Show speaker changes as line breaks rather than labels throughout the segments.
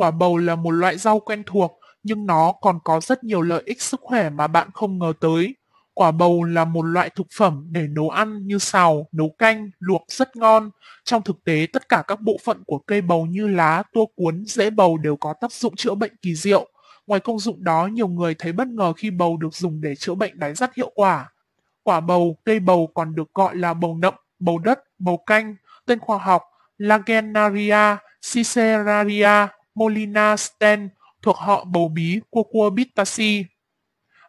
Quả bầu là một loại rau quen thuộc, nhưng nó còn có rất nhiều lợi ích sức khỏe mà bạn không ngờ tới. Quả bầu là một loại thực phẩm để nấu ăn như xào, nấu canh, luộc rất ngon. Trong thực tế, tất cả các bộ phận của cây bầu như lá, tua cuốn, rễ bầu đều có tác dụng chữa bệnh kỳ diệu. Ngoài công dụng đó, nhiều người thấy bất ngờ khi bầu được dùng để chữa bệnh đái rất hiệu quả. Quả bầu, cây bầu còn được gọi là bầu nậm, bầu đất, bầu canh, tên khoa học Lagenaria, Ciceraria Molina Sten thuộc họ bầu bí Cucurbitaceae.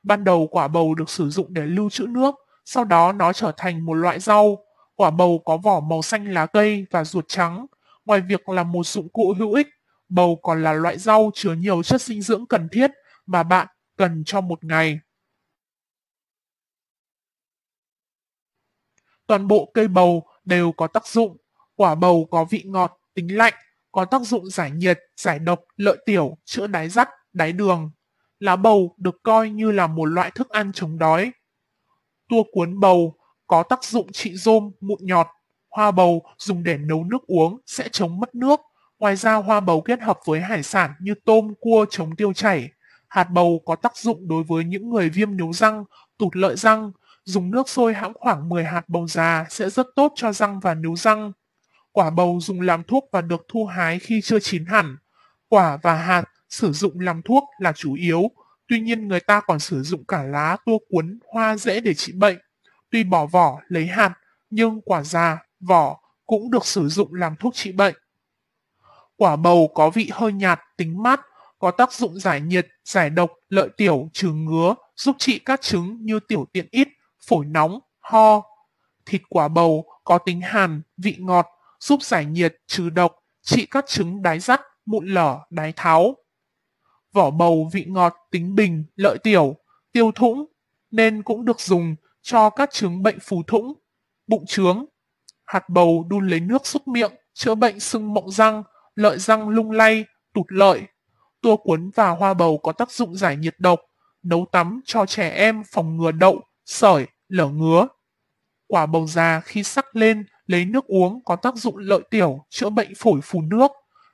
Ban đầu quả bầu được sử dụng để lưu trữ nước, sau đó nó trở thành một loại rau. Quả bầu có vỏ màu xanh lá cây và ruột trắng. Ngoài việc là một dụng cụ hữu ích, bầu còn là loại rau chứa nhiều chất dinh dưỡng cần thiết mà bạn cần cho một ngày. Toàn bộ cây bầu đều có tác dụng. Quả bầu có vị ngọt, tính lạnh, có tác dụng giải nhiệt, giải độc, lợi tiểu, chữa đái rắt, đái đường. Lá bầu được coi như là một loại thức ăn chống đói. Tua cuốn bầu có tác dụng trị rôm, mụn nhọt. Hoa bầu dùng để nấu nước uống sẽ chống mất nước. Ngoài ra hoa bầu kết hợp với hải sản như tôm, cua chống tiêu chảy. Hạt bầu có tác dụng đối với những người viêm nhú răng, tụt lợi răng. Dùng nước sôi hãm khoảng 10 hạt bầu già sẽ rất tốt cho răng và níu răng. Quả bầu dùng làm thuốc và được thu hái khi chưa chín hẳn. Quả và hạt sử dụng làm thuốc là chủ yếu, tuy nhiên người ta còn sử dụng cả lá tua cuốn, hoa dễ để trị bệnh. Tuy bỏ vỏ, lấy hạt, nhưng quả già, vỏ cũng được sử dụng làm thuốc trị bệnh. Quả bầu có vị hơi nhạt, tính mát, có tác dụng giải nhiệt, giải độc, lợi tiểu, trừ ngứa, giúp trị các chứng như tiểu tiện ít, phổi nóng, ho. Thịt quả bầu có tính hàn, vị ngọt, giúp giải nhiệt, trừ độc, trị các chứng đái rắt, mụn lở, đái tháo. Vỏ bầu vị ngọt, tính bình, lợi tiểu, tiêu thũng, nên cũng được dùng cho các chứng bệnh phù thũng, bụng trướng. Hạt bầu đun lấy nước súc miệng, chữa bệnh sưng mộng răng, lợi răng lung lay, tụt lợi. Tua cuốn và hoa bầu có tác dụng giải nhiệt độc, nấu tắm cho trẻ em phòng ngừa đậu, sởi, lở ngứa. Quả bầu già khi sắc lên lấy nước uống có tác dụng lợi tiểu, chữa bệnh phổi phù nước,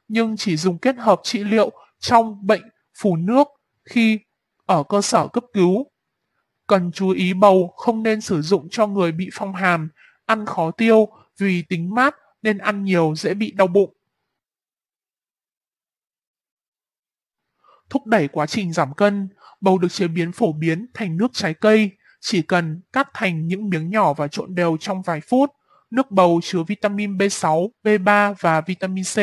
nhưng chỉ dùng kết hợp trị liệu trong bệnh phù nước khi ở cơ sở cấp cứu. Cần chú ý bầu không nên sử dụng cho người bị phong hàm ăn khó tiêu vì tính mát nên ăn nhiều dễ bị đau bụng. Thúc đẩy quá trình giảm cân, bầu được chế biến phổ biến thành nước trái cây, chỉ cần cắt thành những miếng nhỏ và trộn đều trong vài phút Nước bầu chứa vitamin B6, B3 và vitamin C.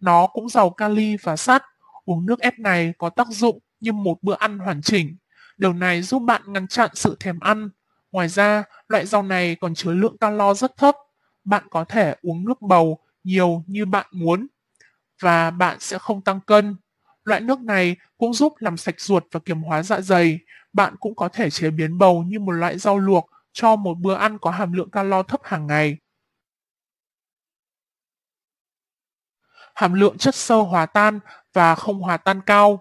Nó cũng giàu kali và sắt. Uống nước ép này có tác dụng như một bữa ăn hoàn chỉnh. Điều này giúp bạn ngăn chặn sự thèm ăn. Ngoài ra, loại rau này còn chứa lượng calo rất thấp. Bạn có thể uống nước bầu nhiều như bạn muốn và bạn sẽ không tăng cân. Loại nước này cũng giúp làm sạch ruột và kiềm hóa dạ dày. Bạn cũng có thể chế biến bầu như một loại rau luộc cho một bữa ăn có hàm lượng calo thấp hàng ngày. Hàm lượng chất xơ hòa tan và không hòa tan cao.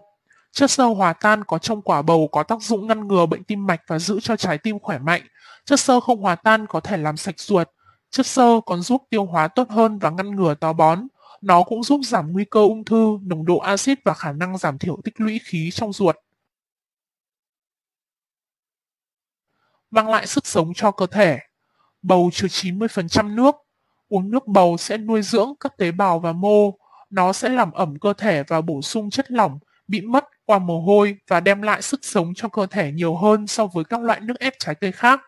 Chất xơ hòa tan có trong quả bầu có tác dụng ngăn ngừa bệnh tim mạch và giữ cho trái tim khỏe mạnh. Chất xơ không hòa tan có thể làm sạch ruột. Chất xơ còn giúp tiêu hóa tốt hơn và ngăn ngừa táo bón. Nó cũng giúp giảm nguy cơ ung thư, nồng độ axit và khả năng giảm thiểu tích lũy khí trong ruột. mang lại sức sống cho cơ thể. Bầu chứa 90% nước. Uống nước bầu sẽ nuôi dưỡng các tế bào và mô. Nó sẽ làm ẩm cơ thể và bổ sung chất lỏng bị mất qua mồ hôi và đem lại sức sống cho cơ thể nhiều hơn so với các loại nước ép trái cây khác.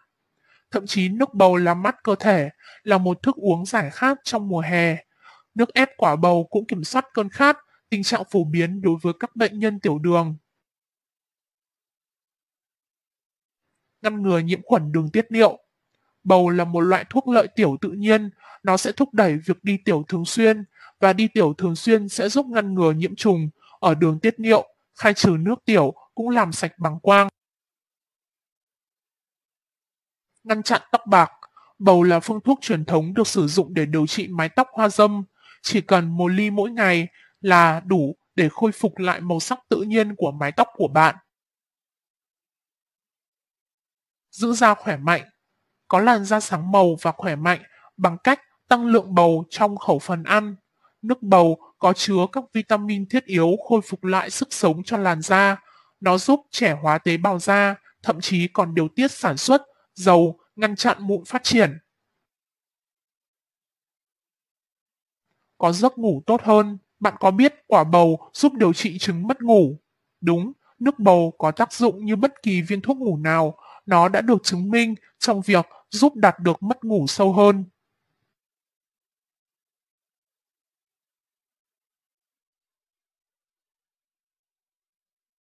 Thậm chí nước bầu làm mát cơ thể là một thức uống giải khát trong mùa hè. Nước ép quả bầu cũng kiểm soát cơn khát, tình trạng phổ biến đối với các bệnh nhân tiểu đường. ngăn ngừa nhiễm khuẩn đường tiết niệu. Bầu là một loại thuốc lợi tiểu tự nhiên, nó sẽ thúc đẩy việc đi tiểu thường xuyên và đi tiểu thường xuyên sẽ giúp ngăn ngừa nhiễm trùng ở đường tiết niệu, khai trừ nước tiểu cũng làm sạch bằng quang. Ngăn chặn tóc bạc Bầu là phương thuốc truyền thống được sử dụng để điều trị mái tóc hoa dâm. Chỉ cần một ly mỗi ngày là đủ để khôi phục lại màu sắc tự nhiên của mái tóc của bạn. giữ da khỏe mạnh. Có làn da sáng màu và khỏe mạnh bằng cách tăng lượng bầu trong khẩu phần ăn. Nước bầu có chứa các vitamin thiết yếu khôi phục lại sức sống cho làn da. Nó giúp trẻ hóa tế bào da, thậm chí còn điều tiết sản xuất, dầu, ngăn chặn mụn phát triển. Có giấc ngủ tốt hơn, bạn có biết quả bầu giúp điều trị chứng mất ngủ? Đúng, nước bầu có tác dụng như bất kỳ viên thuốc ngủ nào, nó đã được chứng minh trong việc giúp đạt được mất ngủ sâu hơn.